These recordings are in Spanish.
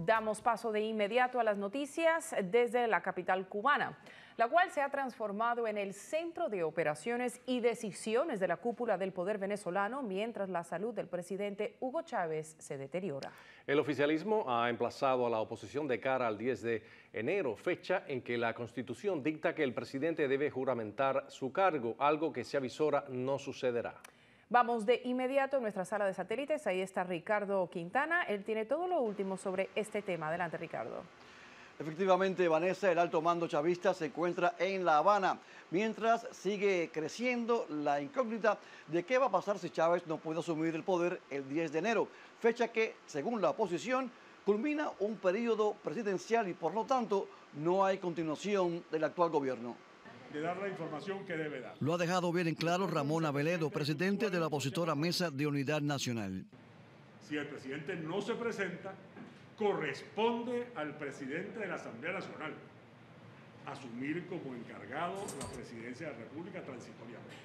Damos paso de inmediato a las noticias desde la capital cubana, la cual se ha transformado en el centro de operaciones y decisiones de la cúpula del poder venezolano mientras la salud del presidente Hugo Chávez se deteriora. El oficialismo ha emplazado a la oposición de cara al 10 de enero, fecha en que la Constitución dicta que el presidente debe juramentar su cargo, algo que se avisora no sucederá. Vamos de inmediato a nuestra sala de satélites. Ahí está Ricardo Quintana. Él tiene todo lo último sobre este tema. Adelante, Ricardo. Efectivamente, Vanessa, el alto mando chavista se encuentra en La Habana, mientras sigue creciendo la incógnita de qué va a pasar si Chávez no puede asumir el poder el 10 de enero, fecha que, según la oposición, culmina un periodo presidencial y por lo tanto no hay continuación del actual gobierno de dar la información que debe dar. Lo ha dejado bien en claro Ramón Aveledo, presidente de la opositora Mesa de Unidad Nacional. Si el presidente no se presenta, corresponde al presidente de la Asamblea Nacional asumir como encargado la presidencia de la República transitoriamente.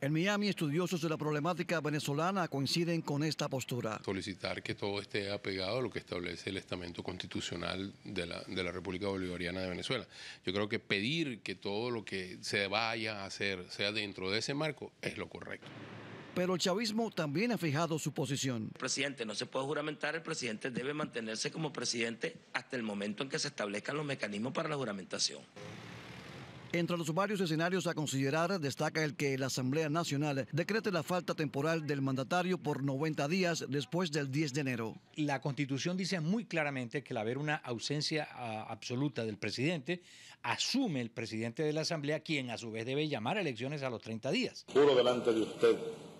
En Miami, estudiosos de la problemática venezolana coinciden con esta postura. Solicitar que todo esté apegado a lo que establece el estamento constitucional de la, República Bolivariana de Venezuela. Yo creo que pedir que todo lo que se vaya a hacer sea dentro de ese marco es lo correcto pero el chavismo también ha fijado su posición. presidente no se puede juramentar, el presidente debe mantenerse como presidente hasta el momento en que se establezcan los mecanismos para la juramentación. Entre los varios escenarios a considerar, destaca el que la Asamblea Nacional decrete la falta temporal del mandatario por 90 días después del 10 de enero. La Constitución dice muy claramente que al haber una ausencia absoluta del presidente, asume el presidente de la Asamblea, quien a su vez debe llamar a elecciones a los 30 días. Juro delante de usted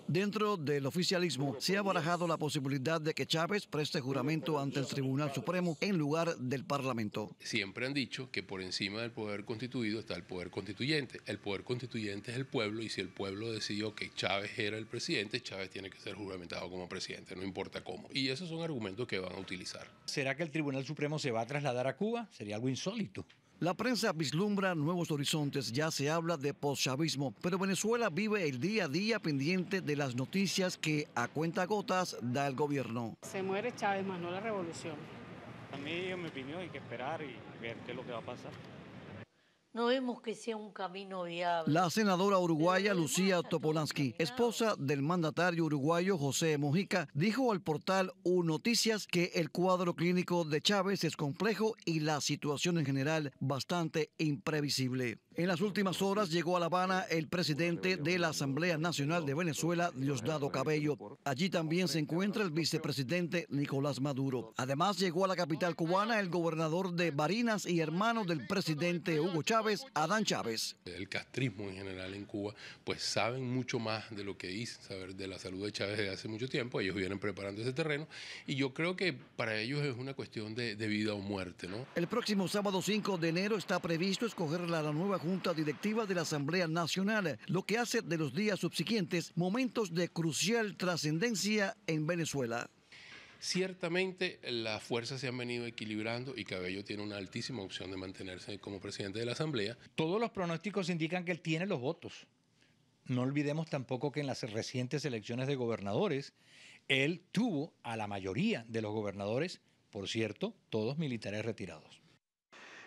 Dentro del oficialismo se ha barajado la posibilidad de que Chávez preste juramento ante el Tribunal Supremo en lugar del Parlamento. Siempre han dicho que por encima del poder constituido está el poder constituyente. El poder constituyente es el pueblo y si el pueblo decidió que Chávez era el presidente, Chávez tiene que ser juramentado como presidente, no importa cómo. Y esos son argumentos que van a utilizar. ¿Será que el Tribunal Supremo se va a trasladar a Cuba? Sería algo insólito. La prensa vislumbra nuevos horizontes, ya se habla de chavismo pero Venezuela vive el día a día pendiente de las noticias que a cuenta gotas da el gobierno. Se muere Chávez, más no la revolución. A mí, en mi opinión, hay que esperar y ver qué es lo que va a pasar. No vemos que sea un camino viable. La senadora uruguaya Lucía Topolansky, esposa del mandatario uruguayo José Mojica, dijo al portal U Noticias que el cuadro clínico de Chávez es complejo y la situación en general bastante imprevisible. En las últimas horas llegó a La Habana el presidente de la Asamblea Nacional de Venezuela, Diosdado Cabello. Allí también se encuentra el vicepresidente Nicolás Maduro. Además llegó a la capital cubana el gobernador de Barinas y hermano del presidente Hugo Chávez, Adán Chávez. El castrismo en general en Cuba, pues saben mucho más de lo que dicen, saber de la salud de Chávez desde hace mucho tiempo. Ellos vienen preparando ese terreno y yo creo que para ellos es una cuestión de, vida o muerte. ¿no? El próximo sábado 5 de enero está previsto escoger la nueva Junta Directiva de la Asamblea Nacional, lo que hace de los días subsiguientes momentos de crucial trascendencia en Venezuela. Ciertamente las fuerzas se han venido equilibrando y Cabello tiene una altísima opción de mantenerse como presidente de la Asamblea. Todos los pronósticos indican que él tiene los votos. No olvidemos tampoco que en las recientes elecciones de gobernadores, él tuvo a la mayoría de los gobernadores, por cierto, todos militares retirados.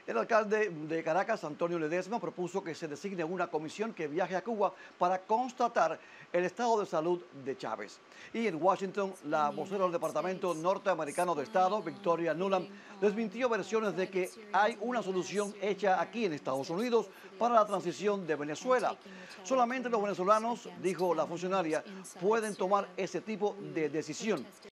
El alcalde de Caracas, Antonio Ledesma, propuso que se designe una comisión que viaje a Cuba para constatar el estado de salud de Chávez. Y en Washington, la vocera del Departamento Norteamericano de Estado, Victoria Nuland, desmintió versiones de que hay una solución hecha aquí en Estados Unidos para la transición de Venezuela. Solamente los venezolanos, dijo la funcionaria, pueden tomar ese tipo de decisión.